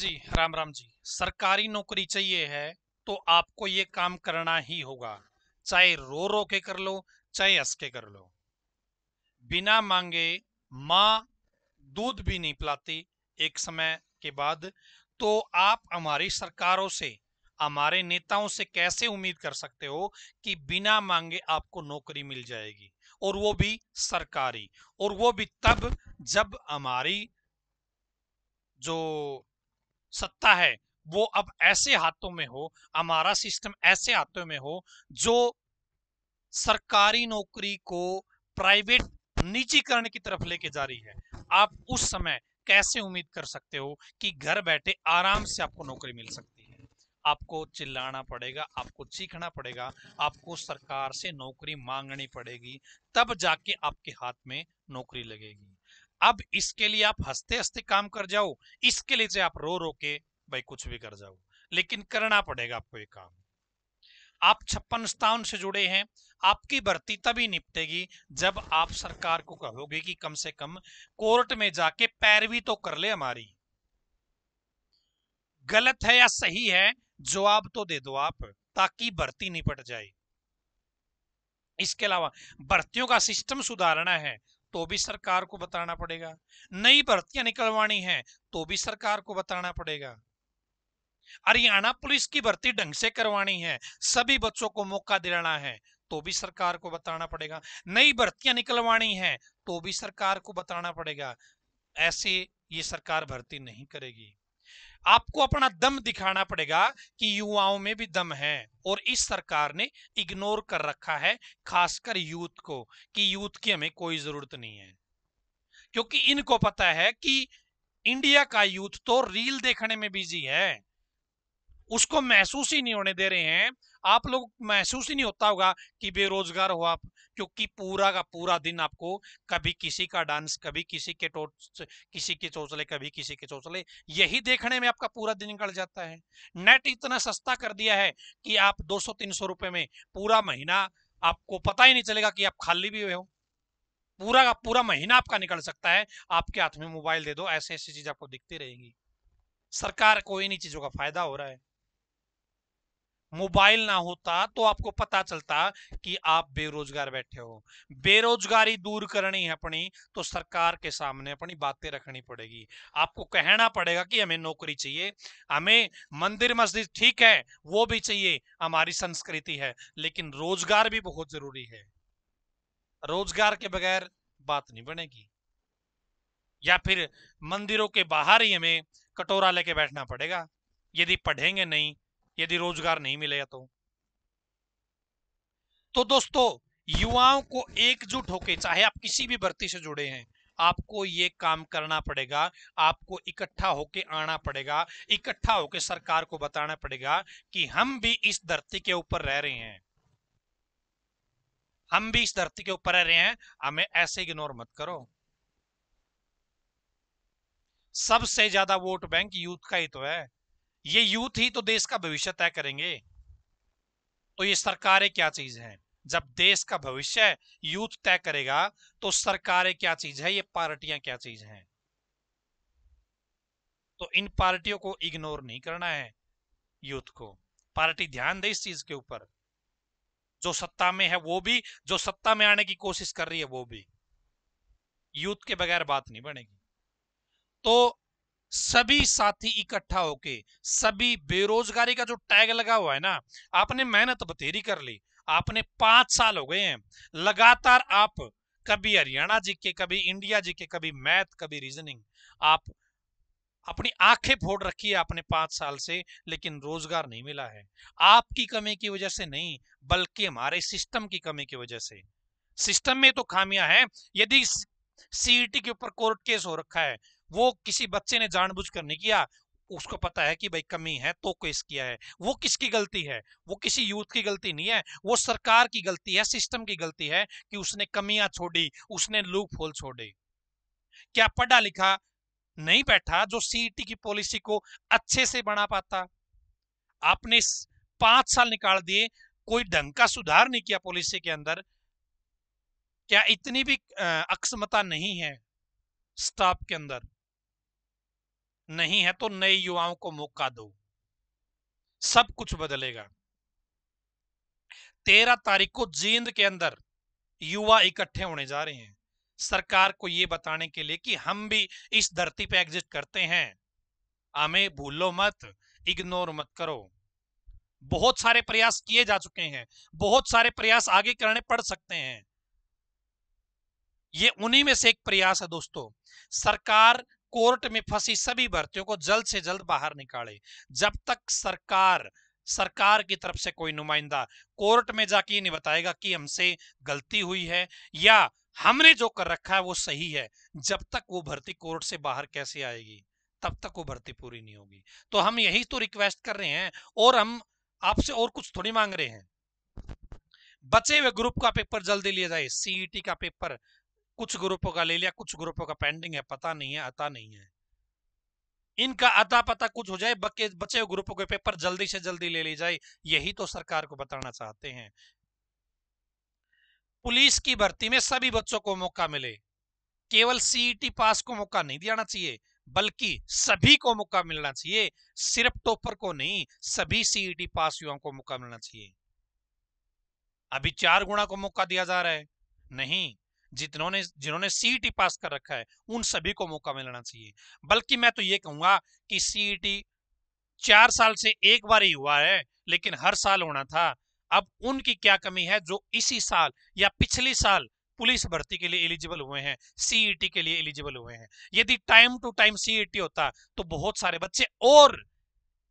जी राम राम जी सरकारी नौकरी चाहिए है तो आपको ये काम करना ही होगा चाहे रो रो के कर लो चाहे हंस के कर लो बिना मांगे माँ दूध भी नहीं पिलाती एक समय के बाद तो आप हमारी सरकारों से हमारे नेताओं से कैसे उम्मीद कर सकते हो कि बिना मांगे आपको नौकरी मिल जाएगी और वो भी सरकारी और वो भी तब जब हमारी जो सत्ता है वो अब ऐसे हाथों में हो हमारा सिस्टम ऐसे हाथों में हो जो सरकारी नौकरी को प्राइवेट निजीकरण की तरफ लेके जा रही है आप उस समय कैसे उम्मीद कर सकते हो कि घर बैठे आराम से आपको नौकरी मिल सकती है आपको चिल्लाना पड़ेगा आपको चीखना पड़ेगा आपको सरकार से नौकरी मांगनी पड़ेगी तब जाके आपके हाथ में नौकरी लगेगी अब इसके लिए आप हंसते हंसते काम कर जाओ इसके लिए आप रो रो के भाई कुछ भी कर जाओ लेकिन करना पड़ेगा आपको ये काम आप छप्पन स्थान से जुड़े हैं आपकी भर्ती तभी निपटेगी जब आप सरकार को कहोगे कि कम से कम कोर्ट में जाके पैरवी तो कर ले हमारी गलत है या सही है जवाब तो दे दो आप ताकि भर्ती निपट जाए इसके अलावा भर्तियों का सिस्टम सुधारना है तो भी सरकार को बताना पड़ेगा नई भर्तियां निकलवानी है तो भी सरकार को बताना पड़ेगा हरियाणा पुलिस की भर्ती ढंग से करवानी है सभी बच्चों को मौका दिलाना है तो भी सरकार को बताना पड़ेगा नई भर्तियां निकलवानी है तो भी सरकार को बताना पड़ेगा ऐसे ये सरकार भर्ती नहीं करेगी आपको अपना दम दिखाना पड़ेगा कि युवाओं में भी दम है और इस सरकार ने इग्नोर कर रखा है खासकर यूथ को कि यूथ की हमें कोई जरूरत नहीं है क्योंकि इनको पता है कि इंडिया का यूथ तो रील देखने में बिजी है उसको महसूस ही नहीं होने दे रहे हैं आप लोग महसूस ही नहीं होता होगा कि बेरोजगार हो आप क्योंकि पूरा का पूरा दिन आपको कभी किसी का डांस कभी किसी के टोट किसी के चौचले कभी किसी के चौचले यही देखने में आपका पूरा दिन निकल जाता है नेट इतना सस्ता कर दिया है कि आप 200-300 रुपए में पूरा महीना आपको पता ही नहीं चलेगा कि आप खाली भी हुए हो पूरा का पूरा महीना आपका निकल सकता है आपके हाथ में मोबाइल दे दो ऐसे ऐसी चीज आपको दिखती रहेगी सरकार को इन्हीं चीजों का फायदा हो रहा है मोबाइल ना होता तो आपको पता चलता कि आप बेरोजगार बैठे हो बेरोजगारी दूर करनी है अपनी तो सरकार के सामने अपनी बातें रखनी पड़ेगी आपको कहना पड़ेगा कि हमें नौकरी चाहिए हमें मंदिर मस्जिद ठीक है वो भी चाहिए हमारी संस्कृति है लेकिन रोजगार भी बहुत जरूरी है रोजगार के बगैर बात नहीं बनेगी या फिर मंदिरों के बाहर ही हमें कटोरा लेके बैठना पड़ेगा यदि पढ़ेंगे नहीं यदि रोजगार नहीं मिलेगा तो तो दोस्तों युवाओं को एकजुट होकर चाहे आप किसी भी भर्ती से जुड़े हैं आपको ये काम करना पड़ेगा आपको इकट्ठा होके आना पड़ेगा इकट्ठा होके सरकार को बताना पड़ेगा कि हम भी इस धरती के ऊपर रह रहे हैं हम भी इस धरती के ऊपर रह रहे हैं हमें ऐसे इग्नोर मत करो सबसे ज्यादा वोट बैंक यूथ का ही तो है ये यूथ ही तो देश का भविष्य तय करेंगे तो ये सरकारें क्या चीज है जब देश का भविष्य यूथ तय करेगा तो सरकारें क्या चीज है ये पार्टियां क्या चीज हैं तो इन पार्टियों को इग्नोर नहीं करना है यूथ को पार्टी ध्यान दे इस चीज के ऊपर जो सत्ता में है वो भी जो सत्ता में आने की कोशिश कर रही है वो भी यूथ के बगैर बात नहीं बनेगी तो सभी साथी इकट्ठा होके सभी बेरोजगारी का जो टैग लगा हुआ है ना आपने मेहनत बतेरी कर ली आपने पांच साल हो गए हैं लगातार आप कभी हरियाणा जी के कभी इंडिया जी के कभी मैथ कभी रीजनिंग आप अपनी आंखें फोड़ रखी है आपने पांच साल से लेकिन रोजगार नहीं मिला है आपकी कमी की वजह से नहीं बल्कि हमारे सिस्टम की कमी की वजह से सिस्टम में तो खामियां हैं यदि सीईटी के ऊपर कोर्ट केस हो रखा है वो किसी बच्चे ने जानबूझ कर नहीं किया उसको पता है कि भाई कमी है तो केस किया है वो किसकी गलती है वो किसी यूथ की गलती नहीं है वो सरकार की गलती है सिस्टम की गलती है कि उसने कमियां छोड़ी उसने लूप होल छोड़े क्या पढ़ा लिखा नहीं बैठा जो सीईटी e की पॉलिसी को अच्छे से बना पाता आपने पांच साल निकाल दिए कोई ढंग का सुधार नहीं किया पॉलिसी के अंदर क्या इतनी भी अक्षमता नहीं है स्टाफ के अंदर नहीं है तो नए युवाओं को मौका दो सब कुछ बदलेगा तेरह तारीख को जींद के अंदर युवा इकट्ठे होने जा रहे हैं सरकार को यह बताने के लिए कि हम भी इस धरती पे एग्जिस्ट करते हैं हमें भूलो मत इग्नोर मत करो बहुत सारे प्रयास किए जा चुके हैं बहुत सारे प्रयास आगे करने पड़ सकते हैं ये उन्हीं में से एक प्रयास है दोस्तों सरकार कोर्ट में फंसी सभी भर्तियों को जल्द से जल्द बाहर निकाले जब तक सरकार सरकार की तरफ से कोई नुमाइंदा कोर्ट में जाके नहीं बताएगा कि हमसे गलती हुई है या हमने जो कर रखा है वो सही है जब तक वो भर्ती कोर्ट से बाहर कैसे आएगी तब तक वो भर्ती पूरी नहीं होगी तो हम यही तो रिक्वेस्ट कर रहे हैं और हम आपसे और कुछ थोड़ी मांग रहे हैं बचे हुए ग्रुप का पेपर जल्दी लिया जाए सीईटी e का पेपर कुछ ग्रुपों का ले लिया कुछ ग्रुपों का पेंडिंग है पता नहीं है आता नहीं है इनका अता पता कुछ हो जाए बके बचे हुए ग्रुपों के पेपर जल्दी से जल्दी ले ली जाए यही तो सरकार को बताना चाहते हैं पुलिस की भर्ती में सभी बच्चों को मौका मिले केवल सीईटी e पास को मौका नहीं दिया चाहिए बल्कि सभी को मौका मिलना चाहिए सिर्फ टोपर को नहीं सभी सीईटी e पास युवाओं को मौका मिलना चाहिए अभी चार गुणा को मौका दिया जा रहा है नहीं ने जिन्होंने सीईटी e पास कर रखा है उन सभी को मौका मिलना चाहिए बल्कि मैं तो ये कहूंगा कि सीईटी e चार साल से एक बार ही हुआ है लेकिन हर साल होना था अब उनकी क्या कमी है जो इसी साल या पिछली साल पुलिस भर्ती के लिए एलिजिबल हुए हैं सीईटी e के लिए एलिजिबल हुए हैं यदि टाइम टू टाइम सीईटी होता तो बहुत सारे बच्चे और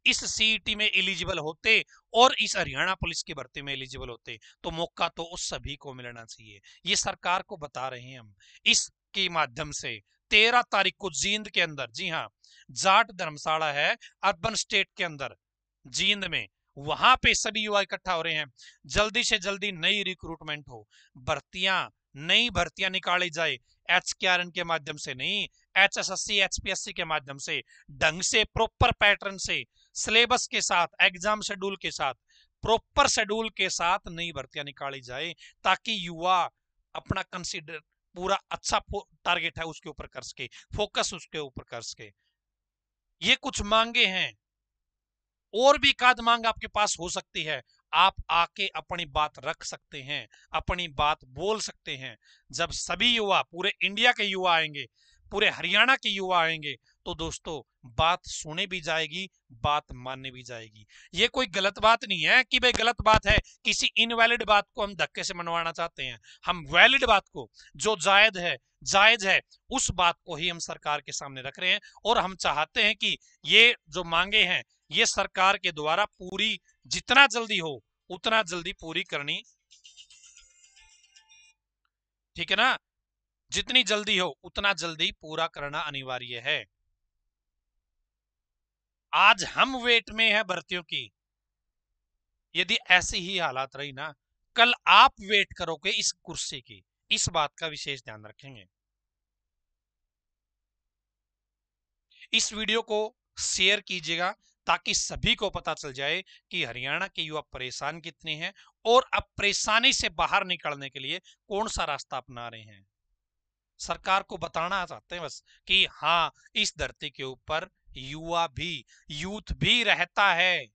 इस सीईटी में एलिजिबल होते और इस हरियाणा पुलिस की भर्ती में एलिजिबल होते तो मौका तो उस सभी को मिलना चाहिए ये सरकार को बता रहे हैं हम इसके माध्यम से तेरह तारीख को जींद के अंदर जी हाँ जाट धर्मशाला है अर्बन स्टेट के अंदर जींद में वहां पे सभी युवा इकट्ठा हो रहे हैं जल्दी से जल्दी नई रिक्रूटमेंट हो भर्तियां नई भर्तियां निकाली जाए एच के आर एन के माध्यम से नहीं H S S C H P S C के माध्यम से ढंग से प्रॉपर पैटर्न से सिलेबस के साथ एग्जाम शेड्यूल के साथ प्रॉपर शेड्यूल के साथ नई भर्तियां निकाली जाए ताकि युवा अपना कंसिडर पूरा अच्छा टारगेट है उसके ऊपर कर सके फोकस उसके ऊपर कर सके ये कुछ मांगे हैं और भी एकाध मांग आपके पास हो सकती है आप आके अपनी बात रख सकते हैं अपनी बात बोल सकते हैं जब सभी युवा पूरे इंडिया के युवा आएंगे पूरे हरियाणा के युवा आएंगे तो दोस्तों बात सुने भी जाएगी बात मानने भी जाएगी ये कोई गलत बात नहीं है कि भाई गलत बात है किसी इनवैलिड बात को हम धक्के से मनवाना चाहते हैं हम वैलिड बात को जो जायद है जायज है उस बात को ही हम सरकार के सामने रख रहे हैं और हम चाहते हैं कि ये जो मांगे हैं ये सरकार के द्वारा पूरी जितना जल्दी हो उतना जल्दी पूरी करनी ठीक है ना जितनी जल्दी हो उतना जल्दी पूरा करना अनिवार्य है आज हम वेट में है भर्तियों की यदि ऐसी ही हालात रही ना कल आप वेट करोगे इस कुर्सी की इस बात का विशेष ध्यान रखेंगे इस वीडियो को शेयर कीजिएगा ताकि सभी को पता चल जाए कि हरियाणा के युवा परेशान कितने हैं और अब परेशानी से बाहर निकलने के लिए कौन सा रास्ता अपना रहे हैं सरकार को बताना चाहते हैं बस कि हाँ इस धरती के ऊपर युवा भी यूथ भी रहता है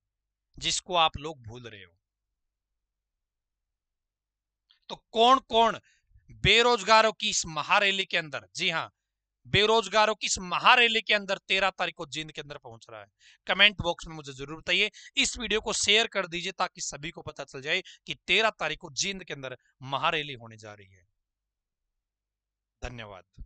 जिसको आप लोग भूल रहे हो तो कौन कौन बेरोजगारों की इस महारैली के अंदर जी हाँ बेरोजगारों की इस महारैली के अंदर तेरह तारीख को जींद के अंदर पहुंच रहा है कमेंट बॉक्स में मुझे जरूर बताइए इस वीडियो को शेयर कर दीजिए ताकि सभी को पता चल जाए कि तेरह तारीख को जींद के अंदर महारैली होने जा रही है धन्यवाद